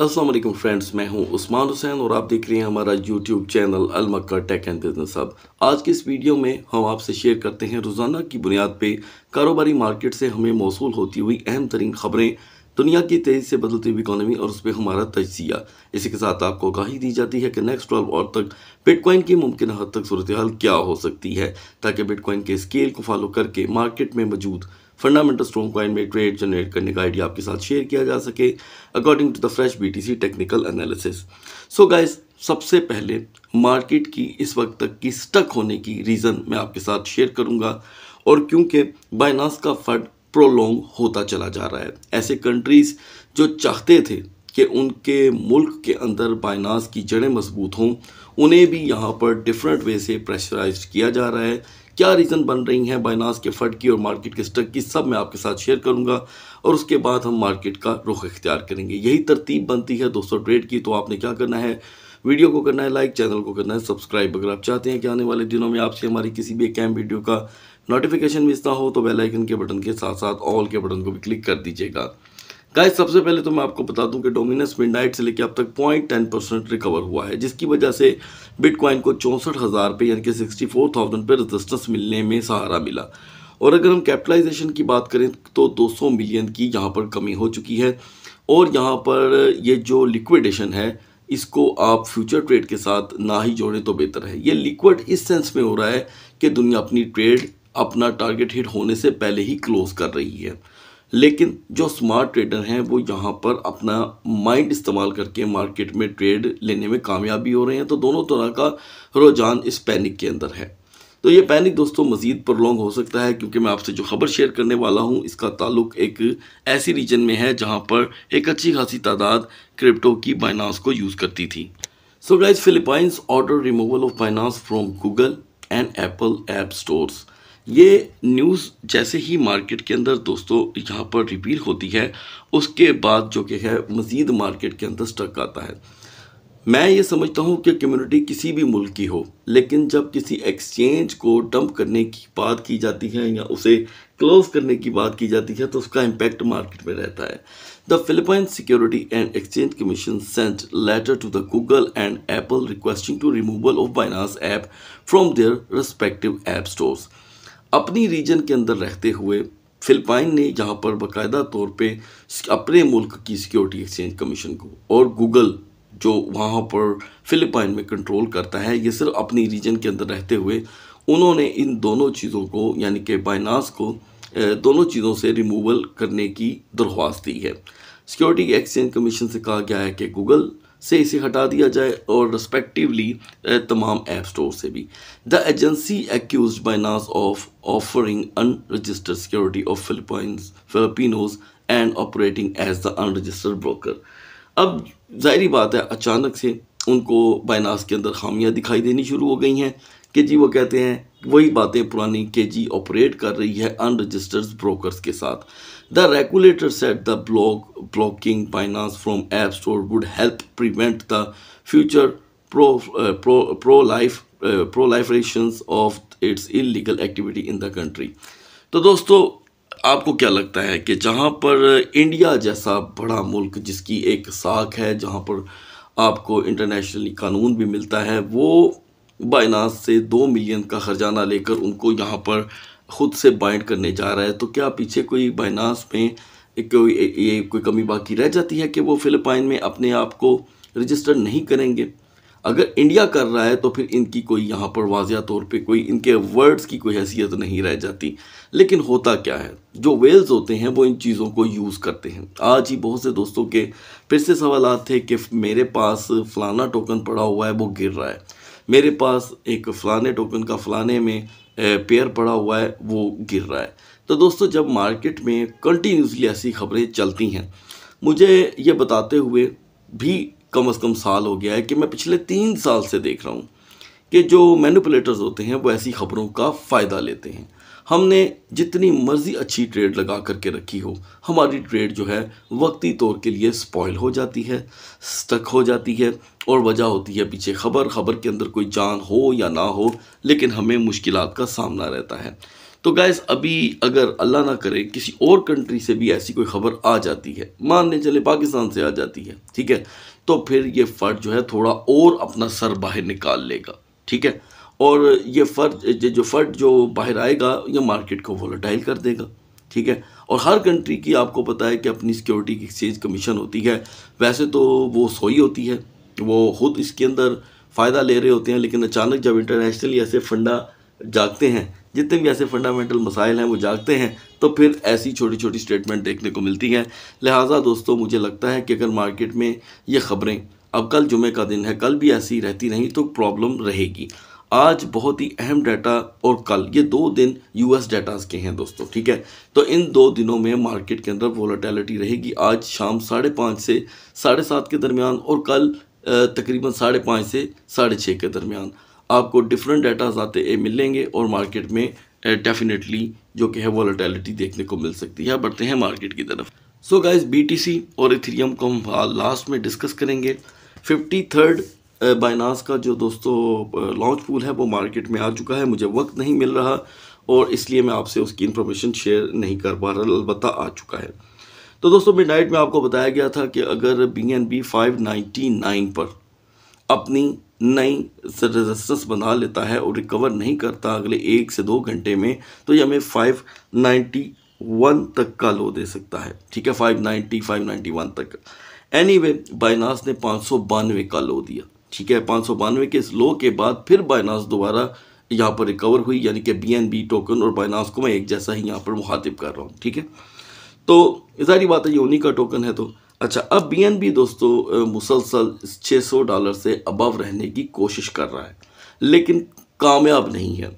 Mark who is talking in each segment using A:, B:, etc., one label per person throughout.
A: Aslam friends मैं हूं उस्मान हुसैन और आप देख रहे हैं हमारा YouTube channel Almakka tech and business hub आज के इस वीडियो में हम आपसे शेयर करते हैं रोज़ाना की बुनियाद पे कारोबारी मार्केट से हमें मौसू होती हुई अहम तरीन खबरें दुनिया की तेज़ी से बदलती हुई इकानमी और उस पर हमारा तजिया इसी के साथ आपको आगाही दी जाती है कि नेक्स्ट ट्वेल्व और तक बिटकॉइन की मुमकिन हद तक सूरत हाल क्या हो सकती है ताकि बिटकॉइन के स्केल को फॉलो करके मार्केट में मौजूद फंडामेंटल स्ट्रॉन्ग क्वाइन में ट्रेड जनरेट करने का आइडिया आपके साथ शेयर किया जा सके according to the fresh BTC technical analysis so guys सबसे पहले मार्केट की इस वक्त तक की स्टक होने की रीज़न मैं आपके साथ शेयर करूँगा और क्योंकि बाइनास का फंड प्रोलोंग होता चला जा रहा है ऐसे कंट्रीज़ जो चाहते थे कि उनके मुल्क के अंदर बाइनास की जड़ें मजबूत हों उन्हें भी यहाँ पर डिफरेंट वे से प्रेशराइज किया जा रहा है क्या रीज़न बन रही हैं बाइनास के फट की और मार्केट के स्टक की सब मैं आपके साथ शेयर करूंगा और उसके बाद हम मार्केट का रुख इख्तियार करेंगे यही तरतीब बनती है दोस्तों ट्रेड की तो आपने क्या करना है वीडियो को करना है लाइक चैनल को करना है सब्सक्राइब अगर आप चाहते हैं कि आने वाले दिनों में आपसे हमारी किसी भी कैम वीडियो का नोटिफिकेशन मिलता हो तो बेलाइकन के बटन के साथ साथ ऑल के बटन को भी क्लिक कर दीजिएगा गाय सबसे पहले तो मैं आपको बता दूं कि डोमिनस मिडनाइट से लेकर अब तक पॉइंट टेन परसेंट रिकवर हुआ है जिसकी वजह से बिटकॉइन को चौंसठ हज़ार पे यानी कि सिक्सटी फोर थाउजेंड पर रजिस्टेंस मिलने में सहारा मिला और अगर हम कैपिटलाइजेशन की बात करें तो दो सौ मिलियन की यहाँ पर कमी हो चुकी है और यहाँ पर ये जो लिक्विडेशन है इसको आप फ्यूचर ट्रेड के साथ ना ही जोड़ें तो बेहतर है ये लिक्विड इस सेंस में हो रहा है कि दुनिया अपनी ट्रेड अपना टारगेट हिट होने से पहले ही क्लोज कर रही है लेकिन जो स्मार्ट ट्रेडर हैं वो यहाँ पर अपना माइंड इस्तेमाल करके मार्केट में ट्रेड लेने में कामयाबी हो रहे हैं तो दोनों तरह का रुझान इस पैनिक के अंदर है तो ये पैनिक दोस्तों मज़ीद लॉन्ग हो सकता है क्योंकि मैं आपसे जो खबर शेयर करने वाला हूँ इसका ताल्लुक एक ऐसी रीजन में है जहाँ पर एक अच्छी खासी तादाद क्रिप्टो की बाइनास को यूज़ करती थी so guys Philippines order removal of Binance from Google and Apple app stores ये न्यूज़ जैसे ही मार्केट के अंदर दोस्तों यहाँ पर रिपील होती है उसके बाद जो कि है मज़ीद मार्केट के अंदर स्टक आता है मैं ये समझता हूँ कि कम्युनिटी किसी भी मुल्क की हो लेकिन जब किसी एक्सचेंज को डंप करने की बात की जाती है या उसे क्लोज करने की बात की जाती है तो उसका इम्पैक्ट मार्केट में रहता है the Philippine security and exchange commission sent letter to the Google and Apple requesting to removal of Binance app from their respective app stores अपनी रीजन के अंदर रहते हुए फिलिपाइन ने जहाँ पर बाकायदा तौर पे अपने मुल्क की सिक्योरिटी एक्सचेंज कमीशन को और गूगल जो वहाँ पर फिलिपाइन में कंट्रोल करता है ये सिर्फ अपनी रीजन के अंदर रहते हुए उन्होंने इन दोनों चीज़ों को यानी कि बाइनास को दोनों चीज़ों से रिमूवल करने की दरख्वास्त दी है सिक्योरिटी एक्सचेंज कमीशन से कहा गया है कि गूगल से इसे हटा दिया जाए और रिस्पेक्टिवली तमाम ऐप स्टोर से भी the agency accuse Binance of offering unregistered security of Philippines Filipinos and operating as the unregistered broker अब जाहरी बात है अचानक से उनको बाइनास के अंदर खामियाँ दिखाई देनी शुरू हो गई हैं कि जी वो कहते हैं वही बातें पुरानी के जी ऑपरेट कर रही है अनरजिस्टर्ड ब्रोकरस के साथ The regulator said the block, blocking Binance from App Store would help prevent the future pro, uh, pro, pro-life uh, proliferations of its illegal activity in the country. तो दोस्तों आपको क्या लगता है कि जहाँ पर इंडिया जैसा बड़ा मुल्क जिसकी एक साख है जहाँ पर आपको इंटरनेशनली कानून भी मिलता है वो बाइनास से दो मिलियन का खजाना लेकर उनको यहाँ पर खुद से बाइंड करने जा रहा है तो क्या पीछे कोई बाइनास में कोई ये कोई कमी बाकी रह जाती है कि वो फिलिपाइन में अपने आप को रजिस्टर नहीं करेंगे अगर इंडिया कर रहा है तो फिर इनकी कोई यहाँ पर वाजिया तौर पे कोई इनके वर्ड्स की कोई हैसियत नहीं रह जाती लेकिन होता क्या है जो वेल्स होते हैं वो इन चीज़ों को यूज़ करते हैं आज ही बहुत से दोस्तों के फिर से सवाल थे कि मेरे पास फ़लाना टोकन पड़ा हुआ है वो गिर रहा है मेरे पास एक फ़लाने टोकन का फ़लाने में पेयर पड़ा हुआ है वो गिर रहा है तो दोस्तों जब मार्केट में कंटिन्यूसली ऐसी खबरें चलती हैं मुझे ये बताते हुए भी कम अज़ कम साल हो गया है कि मैं पिछले तीन साल से देख रहा हूँ कि जो मैनुपलेटर्स होते हैं वो ऐसी खबरों का फ़ायदा लेते हैं हमने जितनी मर्जी अच्छी ट्रेड लगा करके रखी हो हमारी ट्रेड जो है वक्ती तौर के लिए स्पॉयल हो जाती है स्टक हो जाती है और वजह होती है पीछे खबर खबर के अंदर कोई जान हो या ना हो लेकिन हमें मुश्किल का सामना रहता है तो गैस अभी अगर अल्लाह ना करे किसी और कंट्री से भी ऐसी कोई खबर आ जाती है मानने चले पाकिस्तान से आ जाती है ठीक है तो फिर ये फर्ड जो है थोड़ा और अपना सर बाहर निकाल लेगा ठीक है और ये फ़र्ज जो फ़र्ज जो बाहर आएगा ये मार्केट को वोलेटाइल कर देगा ठीक है और हर कंट्री की आपको पता है कि अपनी सिक्योरिटी की एक्सचेंज कमीशन होती है वैसे तो वो सोई होती है वो खुद इसके अंदर फ़ायदा ले रहे होते हैं लेकिन अचानक जब इंटरनेशनली ऐसे फंडा जागते हैं जितने भी ऐसे फंडामेंटल मसाइल हैं वो जागते हैं तो फिर ऐसी छोटी छोटी स्टेटमेंट देखने को मिलती हैं लिहाजा दोस्तों मुझे लगता है कि अगर मार्केट में ये खबरें अब कल जुमे का दिन है कल भी ऐसी रहती नहीं तो प्रॉब्लम रहेगी आज बहुत ही अहम डाटा और कल ये दो दिन यूएस डाटा के हैं दोस्तों ठीक है तो इन दो दिनों में मार्केट के अंदर वोलाटिलिटी रहेगी आज शाम साढ़े पाँच से साढ़े सात के दरमियान और कल तकरीबन साढ़े पाँच से साढ़े छः के दरमियान आपको डिफरेंट डाटाज आते मिलेंगे और मार्केट में डेफिनेटली जो कि है वॉलेटिलिटी देखने को मिल सकती है बढ़ते हैं मार्केट की तरफ सो गाइज बी और इथेरियम को हम लास्ट में डिस्कस करेंगे फिफ्टी थर्ड बाइनास का जो दोस्तों लॉन्च पूल है वो मार्केट में आ चुका है मुझे वक्त नहीं मिल रहा और इसलिए मैं आपसे उसकी इन्फॉर्मेशन शेयर नहीं कर पा रहा अलबत्ता आ चुका है तो दोस्तों मिड नाइट में आपको बताया गया था कि अगर B N B five ninety nine पर अपनी नई रेजिस्टेंस बना लेता है और रिकवर नहीं करता अगले एक से दो घंटे में तो ये हमें फाइव नाइन्टी वन तक का लो दे सकता है ठीक है five ninety five ninety one तक एनी वे बाइनास ने पाँच सौ बानवे का लो दिया ठीक है पाँच सौ बानवे के लो के बाद फिर बायनास दोबारा यहाँ पर रिकवर हुई यानी कि बी टोकन और बायनास को मैं एक जैसा ही यहाँ पर मुखातिब कर रहा हूँ ठीक है तो जारी बात है ये उन्हीं का टोकन है तो अच्छा अब बी एन बी दोस्तों मुसलसल 600 डॉलर से अबव रहने की कोशिश कर रहा है लेकिन कामयाब नहीं है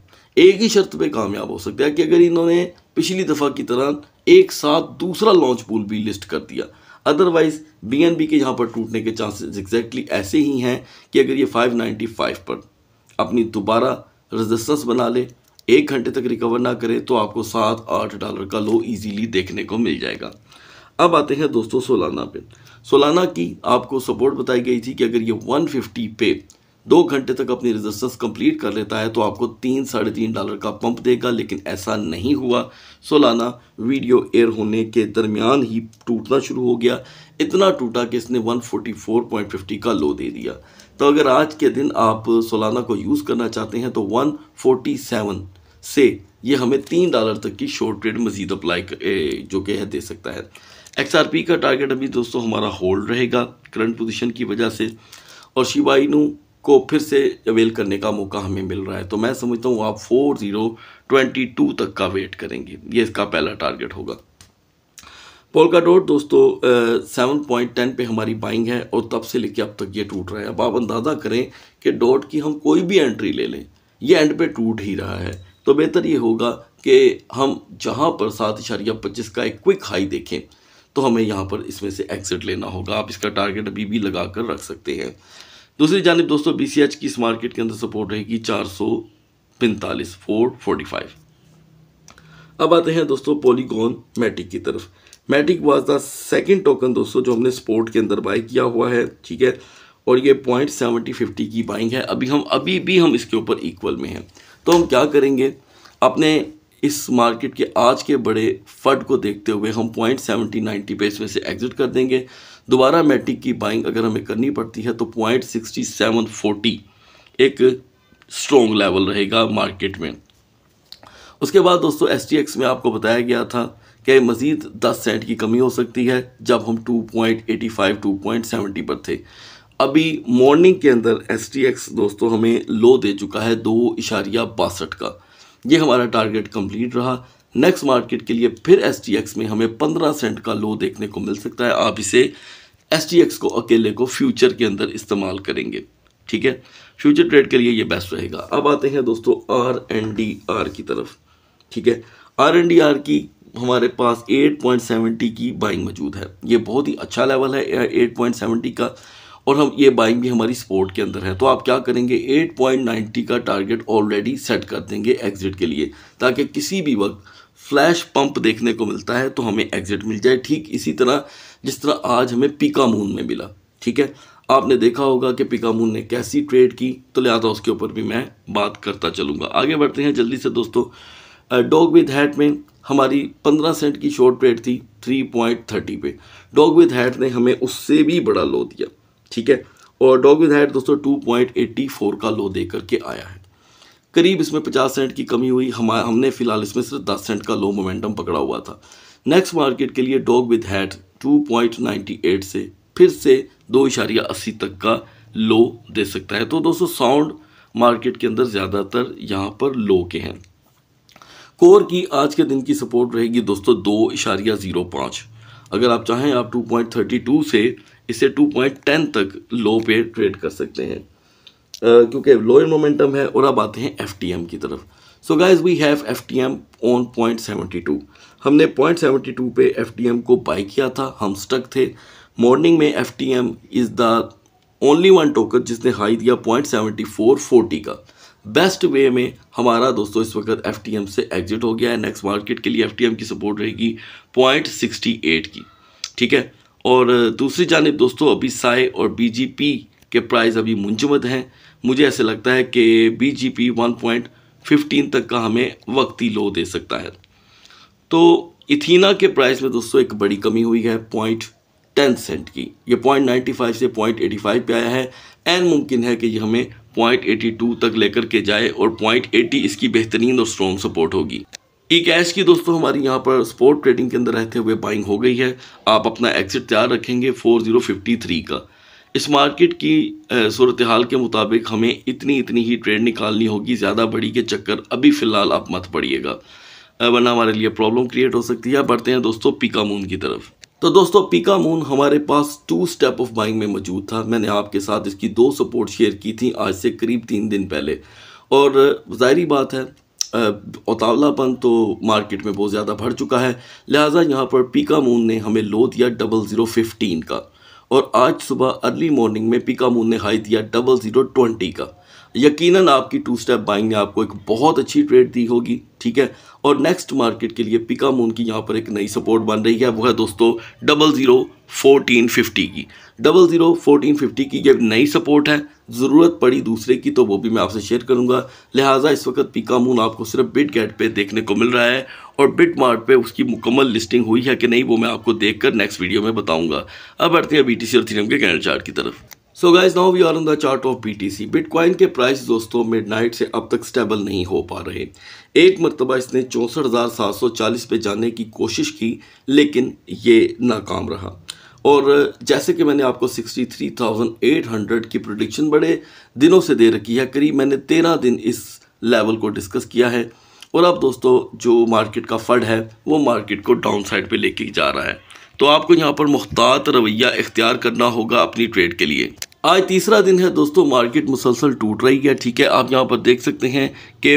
A: एक ही शर्त पे कामयाब हो सकता है कि अगर इन्होंने पिछली दफ़ा की तरह एक साथ दूसरा लॉन्च पूल भी लिस्ट कर दिया अदरवाइज बी के यहाँ पर टूटने के चांसेस एग्जैक्टली ऐसे ही हैं कि अगर ये 595 पर अपनी दोबारा रजिस्टेंस बना ले एक घंटे तक रिकवर ना करे तो आपको सात आठ डॉलर का लो ईजीली देखने को मिल जाएगा अब आते हैं दोस्तों सोलाना पे सोलाना की आपको सपोर्ट बताई गई थी कि अगर ये 150 पे दो घंटे तक अपनी रिजिस्टेंस कंप्लीट कर लेता है तो आपको तीन साढ़े तीन डॉलर का पंप देगा लेकिन ऐसा नहीं हुआ सोलाना वीडियो एयर होने के दरमियान ही टूटना शुरू हो गया इतना टूटा कि इसने 144.50 का लो दे दिया तो अगर आज के दिन आप सोलाना को यूज़ करना चाहते हैं तो 147 से ये हमें तीन डॉलर तक की शॉर्ट ट्रेड मजीद अप्लाई जो कि है दे सकता है एक्स का टारगेट अभी दोस्तों हमारा होल्ड रहेगा करंट पोजिशन की वजह से और शिवाइनू को फिर से अवेल करने का मौका हमें मिल रहा है तो मैं समझता हूँ आप फोर ज़ीरो ट्वेंटी टू तक का वेट करेंगे ये इसका पहला टारगेट होगा पोलका डोट दोस्तों सेवन पॉइंट टेन पे हमारी बाइंग है और तब से लेके अब तक ये टूट रहा है अब आप अंदाज़ा करें कि डॉट की हम कोई भी एंट्री ले लें ये एंड पे टूट ही रहा है तो बेहतर ये होगा कि हम जहाँ पर सात इशारिया पच्चीस का एक क्विक हाई देखें तो हमें यहाँ पर इसमें से एग्ज़िट लेना होगा आप इसका टारगेट अभी भी लगा कर रख सकते हैं दूसरी जानब दोस्तों बी की इस मार्केट के अंदर सपोर्ट रहेगी चार सौ पैंतालीस फोर फोर्टी फाइव अब आते हैं दोस्तों पॉलीगॉन मैटिक की तरफ Matic was the second token दोस्तों जो हमने स्पोर्ट के अंदर बाई किया हुआ है ठीक है और ये पॉइंट सेवेंटी फिफ्टी की बाइंग है अभी हम अभी भी हम इसके ऊपर इक्वल में हैं तो हम क्या करेंगे अपने इस मार्केट के आज के बड़े फट को देखते हुए हम पॉइंट सेवेंटी नाइन्टी पे इसमें से एग्जिट कर देंगे दोबारा मैट्रिक की बाइंग अगर हमें करनी पड़ती है तो पॉइंट सिक्सटी सेवन फोर्टी एक स्ट्रॉन्ग लेवल रहेगा मार्केट में उसके बाद दोस्तों एस टी एक्स में आपको बताया गया था कि मज़ीद दस सेंट की कमी हो सकती है जब हम two two point eighty five point seventy पर थे अभी मॉर्निंग के अंदर एस टी एक्स दोस्तों हमें लो दे चुका है दो इशारिया बासठ का ये हमारा टारगेट कंप्लीट रहा नेक्स्ट मार्केट के लिए फिर एस में हमें पंद्रह सेंट का लो देखने को मिल सकता है आप इसे एस को अकेले को फ्यूचर के अंदर इस्तेमाल करेंगे ठीक है फ्यूचर ट्रेड के लिए ये बेस्ट रहेगा अब आते हैं दोस्तों आर एन डी आर की तरफ ठीक है आर एन डी आर की हमारे पास 8.70 की बाइंग मौजूद है ये बहुत ही अच्छा लेवल है 8.70 का और हम ये बाइंग भी हमारी सपोर्ट के अंदर है तो आप क्या करेंगे 8.90 का टारगेट ऑलरेडी सेट कर देंगे एग्जिट के लिए ताकि किसी भी वक्त फ्लैश पंप देखने को मिलता है तो हमें एग्जिट मिल जाए ठीक इसी तरह जिस तरह आज हमें पीका मून में मिला ठीक है आपने देखा होगा कि पिका मून ने कैसी ट्रेड की तो लिहाजा उसके ऊपर भी मैं बात करता चलूँगा आगे बढ़ते हैं जल्दी से दोस्तों डॉग विद हैट में हमारी 15 सेंट की शॉर्ट ट्रेड थी 3.30 पे डॉग विद हैट ने हमें उससे भी बड़ा लो दिया ठीक है और डॉग विद हैट दोस्तों 2.84 का लो दे करके आया है करीब इसमें पचास सेंट की कमी हुई हम हमने फिलहाल इसमें सिर्फ दस सेंट का लो मोमेंटम पकड़ा हुआ था नेक्स्ट मार्केट के लिए डॉग विद हैट 2.98 से फिर से दो इशारिया अस्सी तक का लो दे सकता है तो दोस्तों साउंड मार्केट के अंदर ज़्यादातर यहाँ पर लो के हैं कोर की आज के दिन की सपोर्ट रहेगी दोस्तों दो इशारिया ज़ीरो पाँच अगर आप चाहें आप 2.32 से इसे 2.10 तक लो पे ट्रेड कर सकते हैं क्योंकि लोअर मोमेंटम है और अब आते हैं एफ की तरफ so guys we have F T M on point seventy two हमने पॉइंट सेवेंटी टू पर एफ टी एम को बाई किया था हम स्टक थे मॉर्निंग में F T M is the only one token जिसने हाई दिया पॉइंट सेवेंटी फोर फोर्टी का बेस्ट वे में हमारा दोस्तों इस वक्त एफ टी एम से एग्जिट हो गया है नेक्स्ट मार्केट के लिए एफ टी एम की सपोर्ट रहेगी पॉइंट सिक्सटी एट की ठीक है और दूसरी जानब दोस्तों अभी साय और बी जी पी के प्राइस अभी मुंजमद हैं मुझे ऐसे लगता है कि पॉइंट 1.15 तक का हमें वक्ती लो दे सकता है तो इथीना के प्राइस में दोस्तों एक बड़ी कमी हुई है पॉइंट टेन सेंट की ये पॉइंट नाइन्टी फाइव से पॉइंट एटी फाइव पर आया है एंड मुमकिन है कि ये हमें पॉइंट एटी टू तक लेकर के जाए और पॉइंट एटी इसकी बेहतरीन और स्ट्रॉन्ग सपोर्ट होगी ई कैश की दोस्तों हमारी यहाँ पर स्पोर्ट ट्रेडिंग के अंदर रहते हुए बाइंग हो गई है आप अपना एक्सिट तैयार रखेंगे फोर जीरो फिफ्टी थ्री का इस मार्केट की सूरत हाल के मुताबिक हमें इतनी इतनी ही ट्रेड निकालनी होगी ज़्यादा बढ़ी के चक्कर अभी फ़िलहाल आप मत पड़िएगा वरना हमारे लिए प्रॉब्लम क्रिएट हो सकती है बढ़ते हैं दोस्तों पिका मून की तरफ तो दोस्तों पिका मून हमारे पास टू स्टेप ऑफ बाइंग में मौजूद था मैंने आपके साथ इसकी दो सपोर्ट शेयर की थी आज से करीब तीन दिन पहले और जाहरी बात है उतावलापन तो मार्केट में बहुत ज़्यादा बढ़ चुका है लिहाजा यहाँ पर पिका मून ने हमें लो दिया डबल ज़ीरो फिफ्टीन का और आज सुबह अर्ली मॉर्निंग में पिकामू ने हाई दिया डबल जीरो ट्वेंटी का यकीनन आपकी टू स्टेप बाइंग ने आपको एक बहुत अच्छी ट्रेड दी होगी ठीक है और नेक्स्ट मार्केट के लिए पिका मून की यहाँ पर एक नई सपोर्ट बन रही है वो है दोस्तों डबल ज़ीरो फोर्टीन फिफ्टी की डबल ज़ीरो फोर्टीन फिफ्टी की जब नई सपोर्ट है ज़रूरत पड़ी दूसरे की तो वो भी मैं आपसे शेयर करूँगा लिहाजा इस वक्त पिका मून आपको सिर्फ बिट गेट पर देखने को मिल रहा है और बिट मार्ट पर उसकी मुकम्मल लिस्टिंग हुई है कि नहीं वो मैं आपको कर नेक्स्ट वीडियो में बताऊँगा अब बढ़ते हैं बी टी सी और थीम के कैनल चार्ट की तरफ so guys now we are on the chart of T C bitcoin के प्राइस दोस्तों मिडनाइट से अब तक स्टेबल नहीं हो पा रहे एक मरतबा इसने चौंसठ हज़ार सात सौ चालीस पे जाने की कोशिश की लेकिन ये नाकाम रहा और जैसे कि मैंने आपको sixty three thousand eight hundred की प्रोडिक्शन बड़े दिनों से दे रखी है करीब मैंने तेरह दिन इस लेवल को डिस्कस किया है और अब दोस्तों जो मार्केट का फंड है वो मार्केट को डाउन साइड पर लेके जा रहा है तो आपको यहाँ पर मुख्तात रवैया इख्तियार करना होगा अपनी ट्रेड के लिए आज तीसरा दिन है दोस्तों मार्केट मुसलसल टूट रही है ठीक है आप यहाँ पर देख सकते हैं कि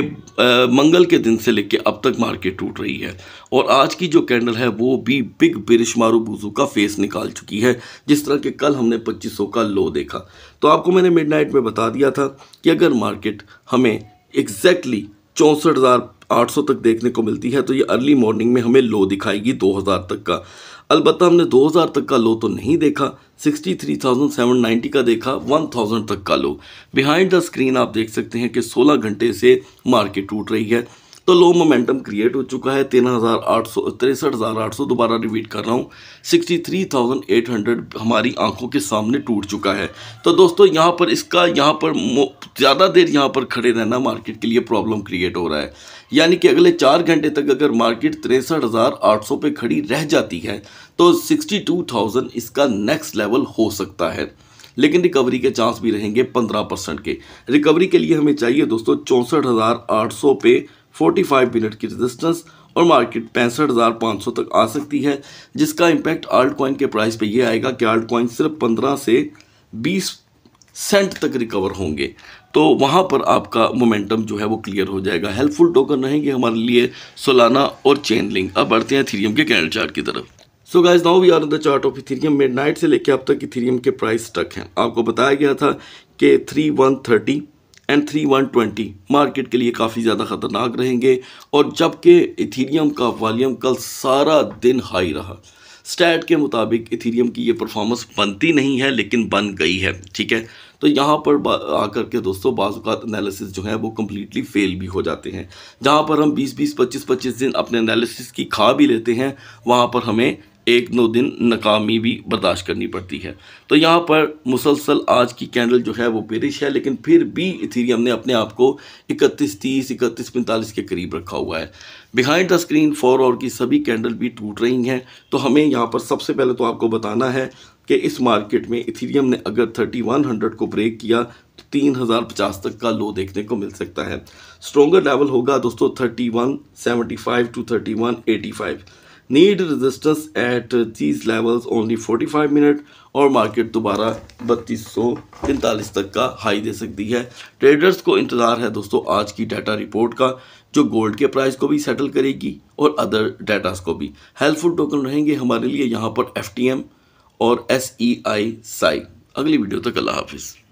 A: मंगल के दिन से लेकर अब तक मार्केट टूट रही है और आज की जो कैंडल है वो भी बिग बिरिश मारूबूजू का फेस निकाल चुकी है जिस तरह के कल हमने 2500 का लो देखा तो आपको मैंने मिडनाइट में बता दिया था कि अगर मार्केट हमें एग्जैक्टली चौंसठ 800 तक देखने को मिलती है तो ये अर्ली मॉर्निंग में हमें लो दिखाएगी 2000 तक का अलबत्त हमने 2000 तक का लो तो नहीं देखा 63,790 का देखा 1000 तक का लो बिहाइंड द स्क्रीन आप देख सकते हैं कि 16 घंटे से मार्केट टूट रही है तो लो मोमेंटम क्रिएट हो चुका है तेरह हज़ार आठ सौ तिरसठ हज़ार आठ सौ दोबारा रिपीट कर रहा हूँ sixty three thousand eight hundred हमारी आंखों के सामने टूट चुका है तो दोस्तों यहाँ पर इसका यहाँ पर ज़्यादा देर यहाँ पर खड़े रहना मार्केट के लिए प्रॉब्लम क्रिएट हो रहा है यानी कि अगले चार घंटे तक अगर मार्केट तिरसठ हज़ार आठ सौ पे खड़ी रह जाती है तो सिक्सटी टू थाउजेंड इसका नेक्स्ट लेवल हो सकता है लेकिन रिकवरी के चांस भी रहेंगे पंद्रह परसेंट के रिकवरी के लिए हमें चाहिए दोस्तों चौंसठ हज़ार आठ सौ पे 45 मिनट की रेजिस्टेंस और मार्केट पैंसठ हज़ार पाँच सौ तक आ सकती है जिसका इम्पैक्ट आल्ट कॉइन के प्राइस पे ये आएगा कि आल्ट कॉइन सिर्फ 15 से 20 सेंट तक रिकवर होंगे तो वहाँ पर आपका मोमेंटम जो है वो क्लियर हो जाएगा हेल्पफुल टोकन रहेंगे हमारे लिए सोलाना और चेन लिंक अब बढ़ते हैं थीरियम के कैंडल चार्ट की तरफ so guys now we are the chart of Ethereum midnight से लेकर अब तक इथेरियम के प्राइस स्टक हैं आपको बताया गया था कि three one thirty and three one twenty market के लिए काफ़ी ज़्यादा ख़तरनाक रहेंगे और जबकि इथीरियम का वॉल्यूम कल सारा दिन हाई रहा स्टैट के मुताबिक इथीरियम की ये परफॉर्मेंस बनती नहीं है लेकिन बन गई है ठीक है तो यहाँ पर आकर के दोस्तों बाज़ात एनालिसिस जो है वो कम्प्लीटली फेल भी हो जाते हैं जहाँ पर हम 20 20 25 25 दिन अपने एनालिसिस की खा भी लेते हैं वहाँ पर हमें एक नौ दिन नाकामी भी बर्दाश्त करनी पड़ती है तो यहाँ पर मुसलसल आज की कैंडल जो है वो बेरिश है लेकिन फिर भी इथीरियम ने अपने आप को इकतीस तीस इकतीस पैंतालीस के करीब रखा हुआ है बिहाइंड द स्क्रीन फोर और की सभी कैंडल भी टूट रही हैं तो हमें यहाँ पर सबसे पहले तो आपको बताना है कि इस मार्केट में इथीरियम ने अगर 3100 को ब्रेक किया तो तीन तक का लो देखने को मिल सकता है स्ट्रोंगर लेवल होगा दोस्तों 3175 to 3185 need resistance at these only forty 45 minute और मार्केट दोबारा बत्तीस सौ तैंतालीस तक का हाई दे सकती है ट्रेडर्स को इंतज़ार है दोस्तों आज की डाटा रिपोर्ट का जो गोल्ड के प्राइस को भी सेटल करेगी और अदर डाटास को भी हेल्पफुल टोकन रहेंगे हमारे लिए यहाँ पर एफ और एस ई आई साई अगली वीडियो तक अल्लाह हाफिज़